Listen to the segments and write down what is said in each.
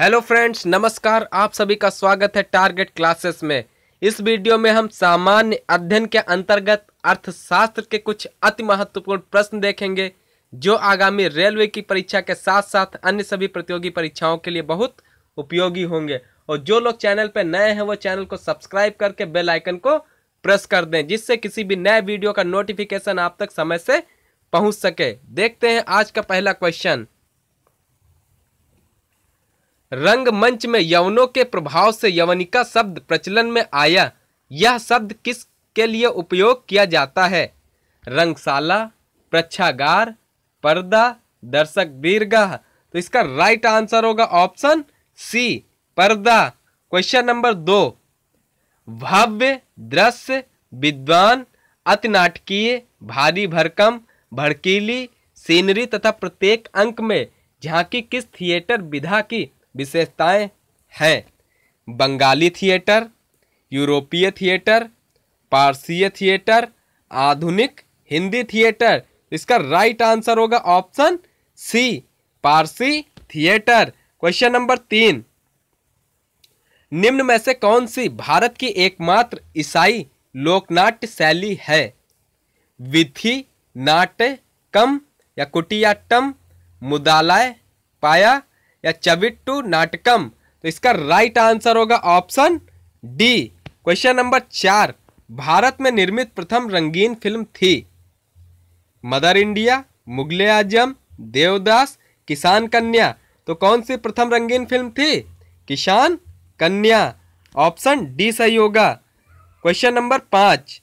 hello friends नमस्कार आप सभी का स्वागत है टारगेट क्लासेस में इस वीडियो में हम सामान्य अध्ययन के अंतर्गत अर्थशास्त्र के कुछ अति महत्वपूर्ण प्रश्न देखेंगे जो आगामी रेलवे की परीक्षा के साथ साथ अन्य सभी प्रतियोगी परीक्षाओं के लिए बहुत उपयोगी होंगे और जो लोग चैनल पर नए हैं वो चैनल को सब्सक्राइब करके बेल आइकन को प्रेस कर दें जिससे किसी भी नए वीडियो का नोटिफिकेशन आप तक समय से पहुंच सके देखते हैं आज का पहला क्वेश्चन रंगमंच में यवनों के प्रभाव से यवनिका शब्द प्रचलन में आया यह शब्द किस के लिए उपयोग किया जाता है रंगशाला प्रक्षागार पर्दा दर्शक दीर्घ तो इसका राइट आंसर होगा ऑप्शन सी पर्दा क्वेश्चन नंबर दो भव्य दृश्य विद्वान अति नाटकीय भारी भरकम भड़कीली सीनरी तथा प्रत्येक अंक में झांकी किस थिएटर विधा की विशेषताएं हैं बंगाली थिएटर यूरोपीय थिएटर पारसीय थिएटर आधुनिक हिंदी थिएटर इसका राइट आंसर होगा option C Parsi theatre question number तीन निम्न में से कौन सी भारत की एकमात्र ईसाई लोकनाट्य शैली है विधि नाट्य कम या कुटियाट्टम मुदालय पाया या चविट्टू नाटकम तो इसका राइट आंसर होगा ऑप्शन डी क्वेश्चन नंबर चार भारत में निर्मित प्रथम रंगीन फिल्म थी मदर इंडिया मुगल आजम देवदास किसान कन्या तो कौन सी प्रथम रंगीन फिल्म थी किसान कन्या ऑप्शन डी सही होगा क्वेश्चन नंबर पाँच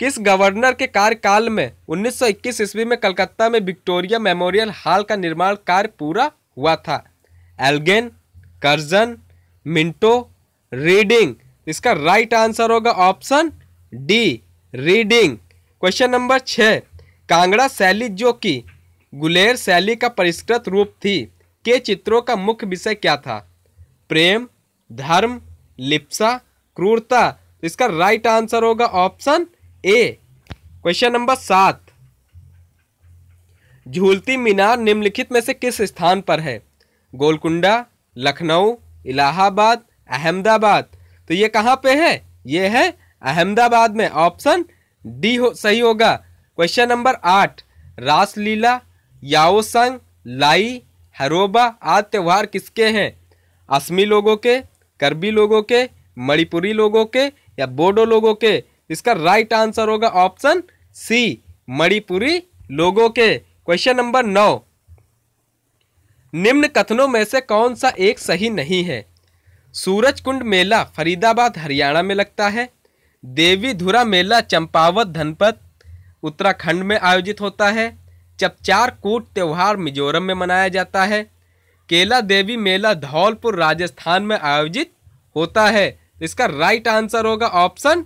किस गवर्नर के कार्यकाल में 1921 ईस्वी में कलकत्ता में विक्टोरिया मेमोरियल हॉल का निर्माण कार्य पूरा हुआ था एल्गेन कर्जन मिंटो रीडिंग इसका राइट आंसर होगा option D Reading question number छः कांगड़ा शैली जो कि गुलेर शैली का परिष्कृत रूप थी के चित्रों का मुख्य विषय क्या था प्रेम धर्म लिप्सा क्रूरता इसका राइट आंसर होगा ऑप्शन ए क्वेश्चन नंबर सात झूलती मीनार निम्नलिखित में से किस स्थान पर है गोलकुंडा लखनऊ इलाहाबाद अहमदाबाद तो ये कहाँ पे है ये है अहमदाबाद में ऑप्शन डी हो सही होगा क्वेश्चन नंबर आठ रासलीला याओसंग लाई हरोबा आदि त्यौहार किसके हैं असमी लोगों के करबी लोगों के मणिपुरी लोगों के या बोडो लोगों के इसका राइट आंसर होगा ऑप्शन सी मणिपुरी लोगों के क्वेश्चन नंबर नौ निम्न कथनों में से कौन सा एक सही नहीं है सूरज कुंड मेला फरीदाबाद हरियाणा में लगता है देवी धुरा मेला चंपावत धनपत उत्तराखंड में आयोजित होता है चपचार कूट त्यौहार मिजोरम में मनाया जाता है केला देवी मेला धौलपुर राजस्थान में आयोजित होता है इसका राइट आंसर होगा ऑप्शन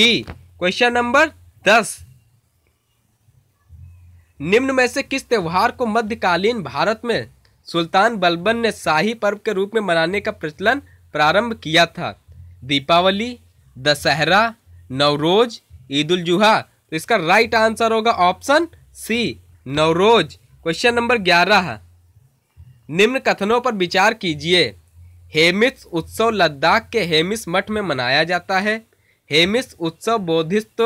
डी क्वेश्चन नंबर दस निम्न में से किस त्यौहार को मध्यकालीन भारत में सुल्तान बलबन ने शाही पर्व के रूप में मनाने का प्रचलन प्रारंभ किया था दीपावली दशहरा नवरोज ईद उल जुहा तो इसका राइट आंसर होगा option C Navroz question number ग्यारह निम्न कथनों पर विचार कीजिए हेमिस उत्सव लद्दाख के हेमिस मठ में मनाया जाता है हेमिस उत्सव बौद्धिस्त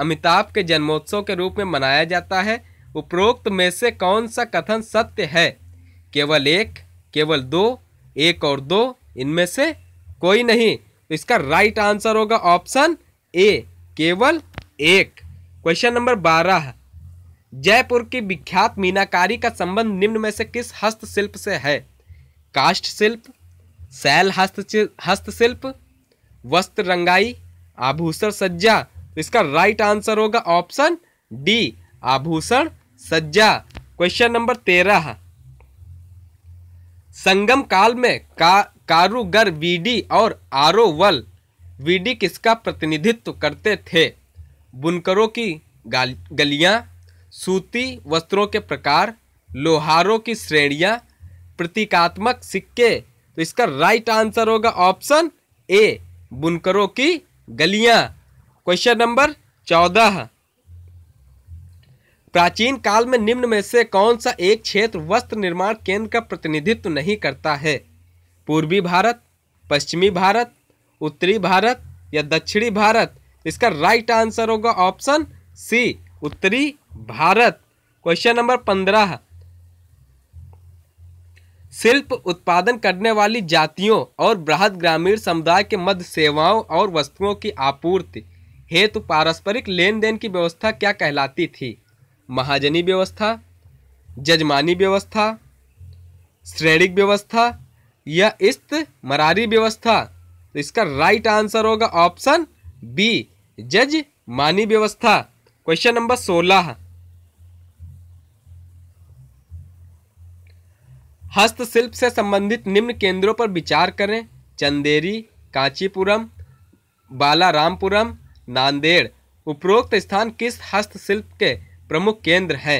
अमिताभ के जन्मोत्सव के रूप में मनाया जाता है उपरोक्त में से कौन सा कथन सत्य है केवल एक केवल दो एक और दो इनमें से कोई नहीं तो इसका राइट आंसर होगा ऑप्शन ए केवल एक क्वेश्चन नंबर बारह जयपुर की विख्यात मीनाकारी का संबंध निम्न में से किस हस्तशिल्प से है काष्ठ शिल्प शैल हस्तशिल्प वस्त्र रंगाई आभूषण सज्जा तो इसका राइट आंसर होगा ऑप्शन डी आभूषण सज्जा क्वेश्चन नंबर तेरह संगम काल में का कारूगर वीडी और आरोवल वीडी किसका प्रतिनिधित्व करते थे बुनकरों की गलियां सूती वस्त्रों के प्रकार लोहारों की श्रेणियां प्रतीकात्मक सिक्के तो इसका राइट आंसर होगा ऑप्शन ए बुनकरों की गलियां क्वेश्चन नंबर चौदह प्राचीन काल में निम्न में से कौन सा एक क्षेत्र वस्त्र निर्माण केंद्र का प्रतिनिधित्व नहीं करता है पूर्वी भारत पश्चिमी भारत उत्तरी भारत या दक्षिणी भारत इसका राइट आंसर होगा ऑप्शन सी उत्तरी भारत क्वेश्चन नंबर पंद्रह शिल्प उत्पादन करने वाली जातियों और बृहद ग्रामीण समुदाय के मध्य सेवाओं और वस्तुओं की आपूर्ति हेतु पारस्परिक लेन देन की व्यवस्था क्या कहलाती थी महाजनी व्यवस्था जजमानी व्यवस्था श्रेणिक व्यवस्था या इस्त मरारी व्यवस्था तो इसका राइट आंसर होगा ऑप्शन बी जज मानी व्यवस्था क्वेश्चन नंबर सोलह हस्तशिल्प से संबंधित निम्न केंद्रों पर विचार करें चंदेरी कांचीपुरम बालारामपुरम नांदेड़ उपरोक्त स्थान किस हस्तशिल्प के प्रमुख केंद्र हैं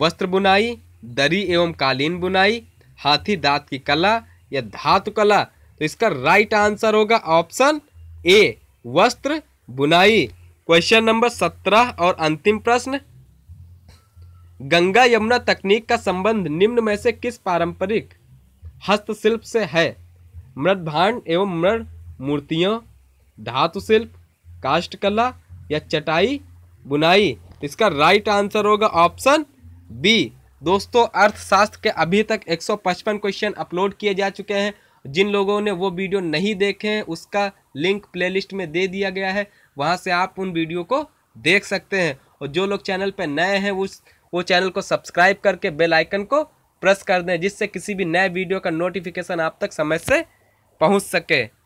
वस्त्र बुनाई दरी एवं कालीन बुनाई हाथी दांत की कला या धातु कला तो इसका राइट आंसर होगा ऑप्शन ए वस्त्र बुनाई क्वेश्चन नंबर सत्रह और अंतिम प्रश्न गंगा यमुना तकनीक का संबंध निम्न में से किस पारंपरिक हस्तशिल्प से है मृदभांड एवं मृद मूर्तियों धातुशिल्प काष्ठकला या चटाई बुनाई इसका राइट आंसर होगा ऑप्शन बी दोस्तों अर्थशास्त्र के अभी तक 155 क्वेश्चन अपलोड किए जा चुके हैं जिन लोगों ने वो वीडियो नहीं देखे हैं उसका लिंक प्लेलिस्ट में दे दिया गया है वहाँ से आप उन वीडियो को देख सकते हैं और जो लोग चैनल पर नए हैं उस वो चैनल को सब्सक्राइब करके बेल आइकन को प्रेस कर दें जिससे किसी भी नए वीडियो का नोटिफिकेशन आप तक समय से पहुँच सके